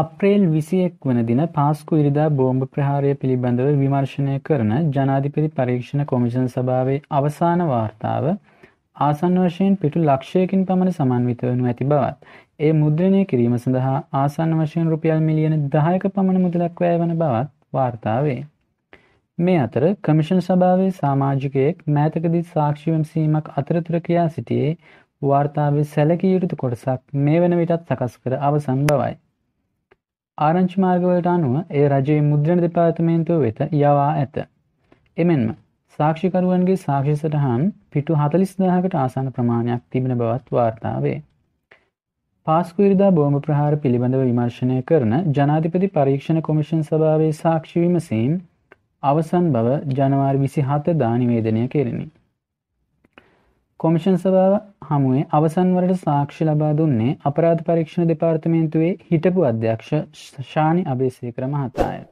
අප්‍රේල් විසියෙක් වන දින පාස්කු ඉරිදා බෝම්භ ප්‍රහාරය පිළිබඳව විමර්ශනය කරන ජනාධිපති පරීක්ෂණ කොමිෂන් සභාවේ අවසාන වාර්තාව ආසන් වශයෙන් පිටු ලක්ෂයකින් පමණ සමන්විත වනු ඇති බවත් ඒ මුද්‍රණය කිරීම සඳහා ආසන් වශයෙන් රුපියල් මිලියන දහයක පමණ මුදලක් වැය වන බවත් වාර්තාවේ. මේ අතර කමිෂන් සභාවේ සාමාජිකයෙක් මෑතකදී සාක්ෂිවම් සීමක් අතරතුර කියා සිටියේ වාර්තාවේ සැලකී යුතු කොටසක් මේ වන විටත් සකස් කර අවසන් බවයි. ආරංචි මාර්ගවලට අනුව එය රජයේ මුද්‍රණ දෙපාර්තමේන්තුව වෙත යවා ඇත. එමෙන්ම සාක්ෂිකරුවන්ගේ සාක්ෂි සටහන් පිටු 40000කට ආසන්න ප්‍රමාණයක් තිබෙන බවත් වාර්තා වේ. පාස්කු ඉරිදා බෝම්බ ප්‍රහාර පිළිබඳව විමර්ශනය කරන ජනාධිපති පරීක්ෂණ කොමිෂන් සභාවේ සාක්ෂි විමසීම් අවසන් බව ජනවාරි 27 දා නිවේදනය කෙරිණි. කොමිෂන් සභාව හමුවේ අවසන්වරට සාක්ෂි ලබා දුන්නේ අපරාධ පරීක්ෂණ දෙපාර්තමේන්තුවේ හිටපු අධ්‍යක්ෂ ශානි අබේසේකර මහතාය.